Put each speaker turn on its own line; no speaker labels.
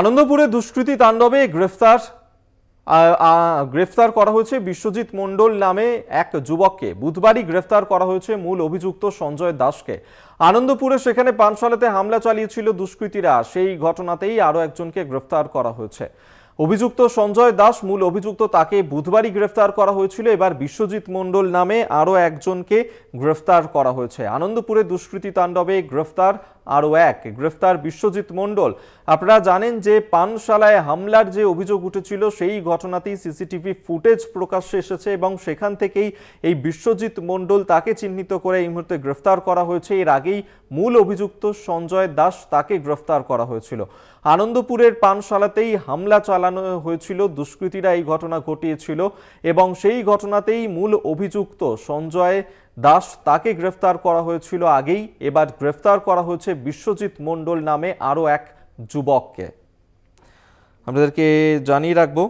আনন্দপুরে দুষ্কৃতী তাণ্ডবে গ্রেফতার গ্রেফতার করা হয়েছে বিশ্বজিৎ মণ্ডল নামে এক যুবককে বুধবারই গ্রেফতার করা হয়েছে মূল অভিযুক্ত সঞ্জয় দাসকে আনন্দপুরে সেখানে পানশালাতে হামলা চালিয়েছিল দুষ্কৃতীরা সেই ঘটনাতেই আরও একজনকে গ্রেফতার করা হয়েছে অভিযুক্ত সঞ্জয় দাস মূল অভিযুক্ত তাকে বুধবারই গ্রেফতার করা হয়েছিল এবার বিশ্বজিৎ মণ্ডল নামে আরও একজনকে গ্রেফতার করা হয়েছে আনন্দপুরে দুষ্কৃতী তাণ্ডবে গ্রেফতার আরও এক গ্রেফতার বিশ্বজিৎ মণ্ডল আপনারা জানেন যে পানশালায় হামলার যে অভিযোগ উঠেছিল সেই ঘটনাতেই সিসিটিভি ফুটেজ প্রকাশ্যে এসেছে এবং সেখান থেকেই এই বিশ্বজিৎ মণ্ডল তাকে চিহ্নিত করে এই মুহূর্তে গ্রেফতার করা হয়েছে এর আগেই মূল অভিযুক্ত সঞ্জয় দাস তাকে গ্রেফতার করা হয়েছিল আনন্দপুরের পানশালাতেই হামলা চালানো হয়েছিল দুষ্কৃতীরা এই ঘটনা ঘটিয়েছিল এবং সেই ঘটনাতেই মূল অভিযুক্ত সঞ্জয় দাস তাকে গ্রেফতার করা হয়েছিল আগেই এবার গ্রেফতার করা হয়েছে বিশ্বজিৎ মণ্ডল নামে আরও এক যুবককে আমাদেরকে জানিয়ে রাখবো